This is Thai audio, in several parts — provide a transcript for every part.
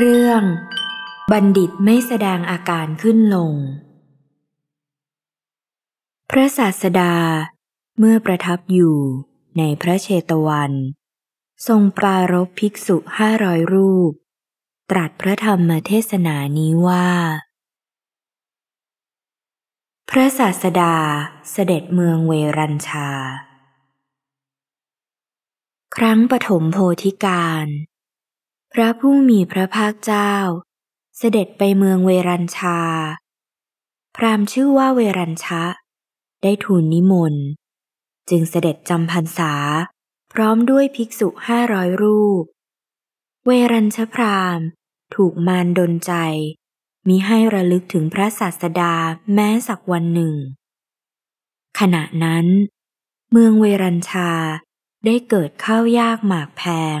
เรื่องบัณฑิตไม่แสดงอาการขึ้นลง พระศาสดาเมื่อประทับอยู่ในพระเชตวัน ทรงปรารบภิกษุห้าร้อยรูป ตรัสพระธรรมเทศนานี้ว่า พระศาสดาเสด็จเมืองเวรัญชา ครั้งปฐมโพธิการพระผู้มีพระภาคเจ้า เสด็จไปเมืองเวรัญชา พราหมณ์ชื่อว่าเวรัญชะ ได้ทูลนิมนต์จึงเสด็จจำพรรษา พร้อมด้วยภิกษุห้าร้อยรูป เวรัญชพราหมณ์ถูกมารดนใจมิให้ระลึกถึงพระศาสดาแม้สักวันหนึ่ง ขณะนั้น เมืองเวรัญชาได้เกิดข้าวยากหมากแพง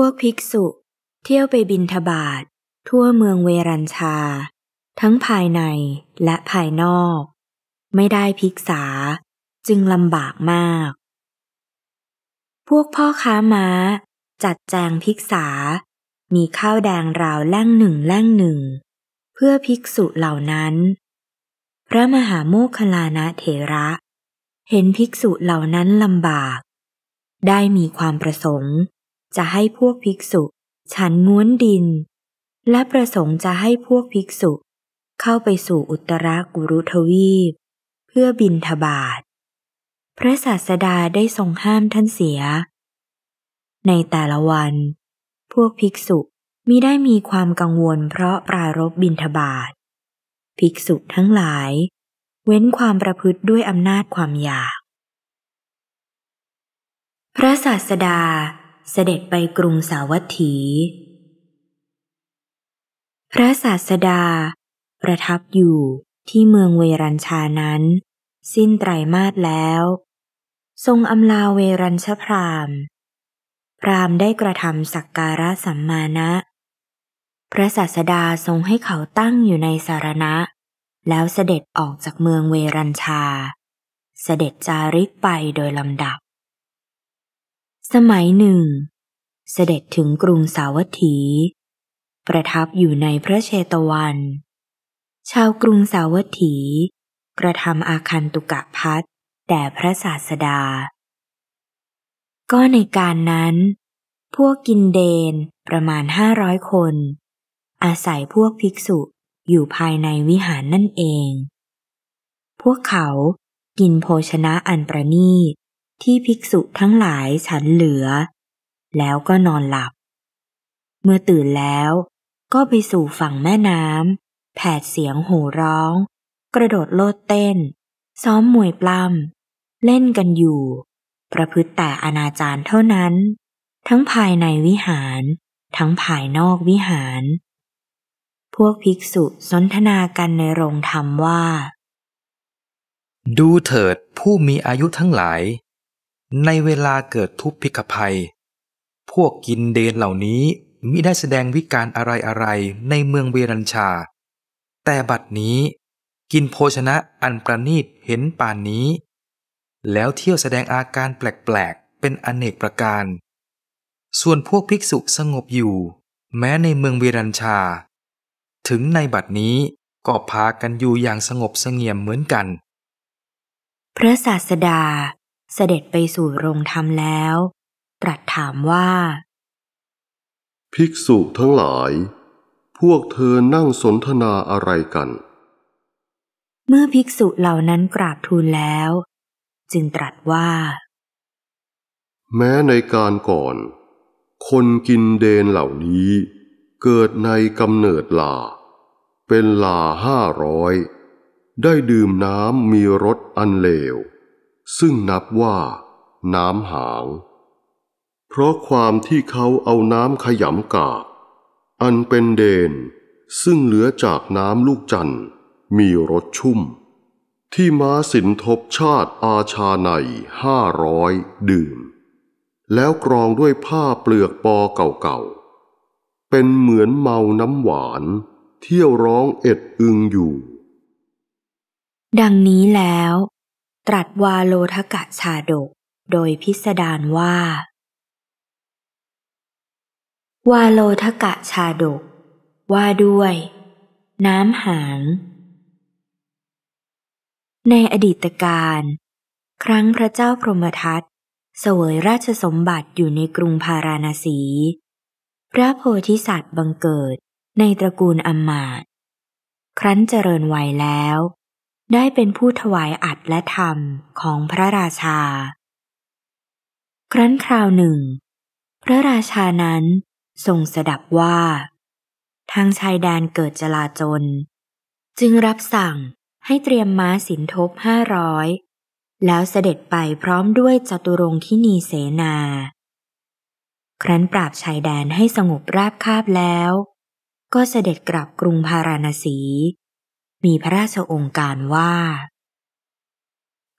พวกภิกษุเที่ยวไปบินทบาท ทั่วเมืองเวรัญชา ทั้งภายในและภายนอก ไม่ได้ภิกษาจึงลำบากมาก พวกพ่อค้าม้าจัดแจงภิกษา มีข้าวแดงราวแล่งหนึ่งแล่งหนึ่งเพื่อภิกษุเหล่านั้น พระมหาโมคคลานะเถระ เห็นภิกษุเหล่านั้นลำบาก ได้มีความประสงค์จะให้พวกภิกษุ ฉันง้วนดิน และประสงค์จะให้พวกภิกษุเข้าไปสู่อุตรากุรุทวีป เพื่อบินทบาท พระศาสดาได้ทรงห้ามท่านเสีย ในแต่ละวัน พวกภิกษุมิได้มีความกังวลเพราะปรารบบินทบาทภิกษุทั้งหลาย เว้นความประพฤติด้วยอำนาจความอยาก พระศาสดาเสด็จไปกรุงสาวัตถี พระศาสดา ประทับอยู่ที่เมืองเวรัญชานั้น สิ้นไตรมาสแล้ว ทรงอำลาเวรัญชพรามพรามได้กระทำสักการะสัมมาณะ พระศาสดาทรงให้เขาตั้งอยู่ในสารณะ แล้วเสด็จออกจากเมืองเวรัญชา เสด็จจาริกไปโดยลำดับสมัยหนึ่งเสด็จถึงกรุงสาวัตถีประทับอยู่ในพระเชตวัน ชาวกรุงสาวัตถี กระทำอาคันตุกะพัดแต่พระศาสดา ก็ในการนั้น พวกกินเดนประมาณห้าร้อยคน อาศัยพวกภิกษุอยู่ภายในวิหารนั่นเอง พวกเขากินโภชนะอันประณีตที่ภิกษุทั้งหลายฉันเหลือ แล้วก็นอนหลับ เมื่อตื่นแล้วก็ไปสู่ฝั่งแม่น้ำแผดเสียงโห่ร้อง กระโดดโลดเต้น ซ้อมมวยปล้ำเล่นกันอยู่ ประพฤติแต่อนาจารเท่านั้น ทั้งภายในวิหาร ทั้งภายนอกวิหาร พวกภิกษุสนทนากันในโรงธรรมว่า ดูเถิดผู้มีอายุทั้งหลายในเวลาเกิดทุพพิกภัย พวกกินเดนเหล่านี้มิได้แสดงวิการอะไรๆในเมืองเวรัญชา แต่บัดนี้ กินโภชนะอันประนีต เห็นป่านนี้ แล้วเที่ยวแสดงอาการแปลกๆเป็นอเนกประการ ส่วนพวกภิกษุสงบอยู่ แม้ในเมืองเวรัญชา ถึงในบัดนี้ ก็พากันอยู่อย่างสงบเสงี่ยมเหมือนกัน พระศาสดาเสด็จไปสู่โรงธรรมแล้ว ตรัสถามว่า ภิกษุทั้งหลาย พวกเธอนั่งสนทนาอะไรกัน เมื่อภิกษุเหล่านั้นกราบทูลแล้ว จึงตรัสว่า แม้ในการก่อน คนกินเดนเหล่านี้เกิดในกำเนิดลา เป็นลาห้าร้อย ได้ดื่มน้ำมีรสอันเลวซึ่งนับว่า น้ำหาง เพราะความที่เขาเอาน้ำขยำกาบอันเป็นเดน ซึ่งเหลือจากน้ำลูกจันทร์มีรสชุ่ม ที่ม้าสินทบชาติอาชาในห้าร้อยดื่ม แล้วกรองด้วยผ้าเปลือกปอเก่าๆ เป็นเหมือนเมาน้ำหวาน เที่ยวร้องเอ็ดอึงอยู่ ดังนี้แล้วตรัสวาโลทกะชาดก โดยพิสดารว่า วาโลทกะชาดก ว่าด้วย น้ำหาง ในอดีตการ ครั้งพระเจ้าพรหมทัตเสวยราชสมบัติอยู่ในกรุงพาราณสี พระโพธิสัตว์บังเกิดในตระกูลอมมาตครั้นเจริญวัยแล้วได้เป็นผู้ถวายอัดและธรรมของพระราชา ครั้นคราวหนึ่ง พระราชานั้นทรงสดับว่า ทางชายแดนเกิดจลาจน จึงรับสั่งให้เตรียมม้าสินทบห้าร้อยแล้วเสด็จไปพร้อมด้วยจตุรงคินีเสนา ครั้นปราบชายแดนให้สงบราบคาบแล้ว ก็เสด็จกลับกรุงพาราณสีมีพระราชองค์การว่า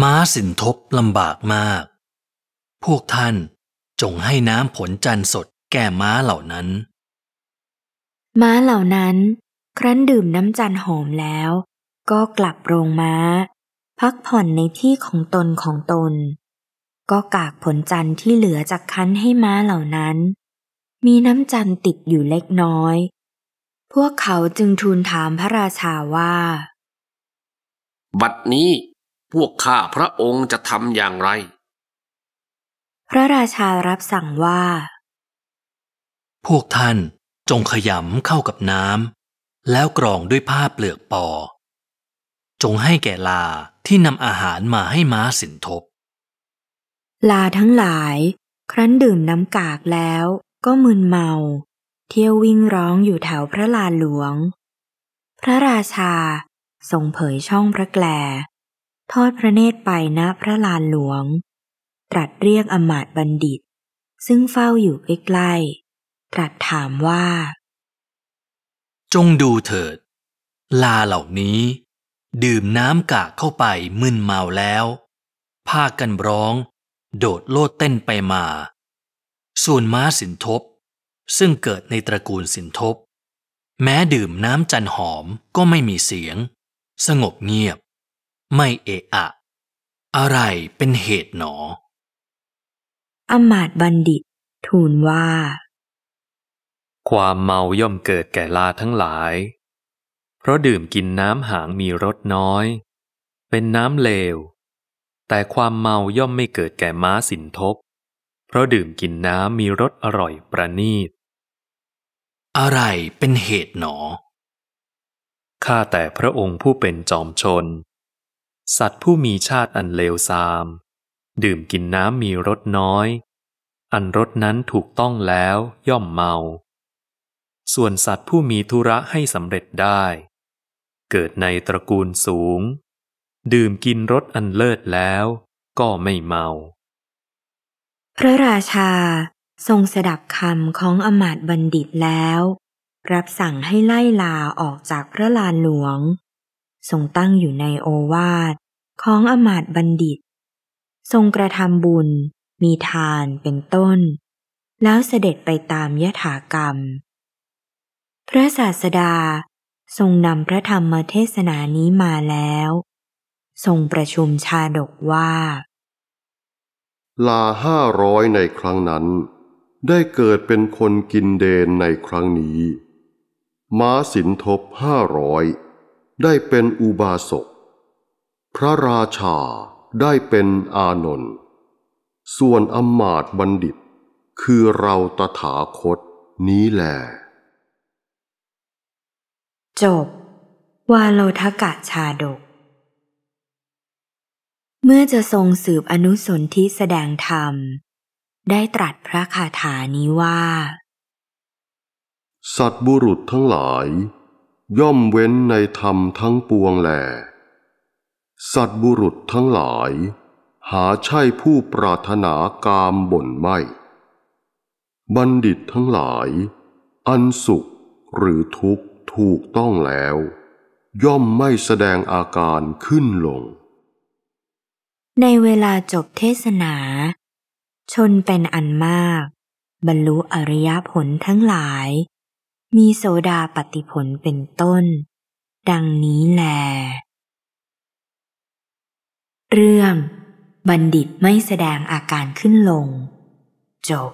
ม้าสินทบลำบากมาก พวกท่านจงให้น้ำผลจันสดแก่ม้าเหล่านั้น ม้าเหล่านั้น ครั้นดื่มน้ำจันหอมแล้วก็กลับโรงม้า พักผ่อนในที่ของตนของตน ก็กากผลจันที่เหลือจากคั้นให้ม้าเหล่านั้น มีน้ำจันติดอยู่เล็กน้อยพวกเขาจึงทูลถามพระราชาว่า บัดนี้ พวกข้าพระองค์จะทำอย่างไร พระราชารับสั่งว่า พวกท่านจงขยำเข้ากับน้ำแล้วกรองด้วยผ้าเปลือกปอ จงให้แก่ลาที่นำอาหารมาให้ม้าสินทบ ลาทั้งหลายครั้นดื่มน้ำกากแล้วก็มึนเมาเที่ยววิ่งร้องอยู่แถวพระลานหลวง พระราชาทรงเผยช่องพระแกลทอดพระเนตรไปณพระลานหลวง ตรัสเรียกอมาตบัณฑิต ซึ่งเฝ้าอยู่ใกล้ๆตรัสถามว่า จงดูเถิด ลาเหล่านี้ ดื่มน้ำกะเข้าไปมึนเมาแล้วพากันร้อง โดดโลดเต้นไปมา ส่วนม้าสินทบซึ่งเกิดในตระกูลสินทบ แม้ดื่มน้ำจันหอมก็ไม่มีเสียง สงบเงียบ ไม่เอะอะ อะไรเป็นเหตุหนออมาตบัณฑิต ทูลว่า ความเมาย่อมเกิดแก่ลาทั้งหลาย เพราะดื่มกินน้ำหางมีรสน้อย เป็นน้ำเลว แต่ความเมาย่อมไม่เกิดแก่ม้าสินทบเพราะดื่มกินน้ำมีรสอร่อยประณีตอะไรเป็นเหตุหนอ ข้าแต่พระองค์ผู้เป็นจอมชน สัตว์ผู้มีชาติอันเลวทราม ดื่มกินน้ำมีรสน้อย อันรสนั้นถูกต้องแล้วย่อมเมา ส่วนสัตว์ผู้มีธุระให้สำเร็จได้ เกิดในตระกูลสูง ดื่มกินรสอันเลิศแล้วก็ไม่เมา พระราชาทรงสดับคำของอมาตบัณฑิตแล้ว รับสั่งให้ไล่ลาออกจากพระลานหลวง ทรงตั้งอยู่ในโอวาทของอมาตบัณฑิต ทรงกระทำบุญมีทานเป็นต้น แล้วเสด็จไปตามยถากรรม พระศาสดาทรงนำพระธรรมเทศนานี้มาแล้ว ทรงประชุมชาดกว่า ลาห้าร้อยในครั้งนั้นได้เกิดเป็นคนกินเดนในครั้งนี้ ม้าสินทบห้าร้อย ได้เป็นอุบาสก พระราชาได้เป็นอานนท์ส่วนอมาตบัณฑิต คือเราตถาคตนี้แหลจบ วาโลทกะชาดก เมื่อจะทรงสืบอนุสนธิแสดงธรรมได้ตรัสพระคาถานี้ว่า สัตบุรุษทั้งหลาย ย่อมเว้นในธรรมทั้งปวงแหล สัตบุรุษทั้งหลาย หาใช่ผู้ปรารถนากามบ่นไม่ บัณฑิตทั้งหลาย อันสุขหรือทุกข์ถูกต้องแล้ว ย่อมไม่แสดงอาการขึ้นลง ในเวลาจบเทศนาชนเป็นอันมาก บรรลุอริยผลทั้งหลาย มีโสดาปฏิผลเป็นต้น ดังนี้แล เรื่อง บัณฑิตไม่แสดงอาการขึ้นลง จบ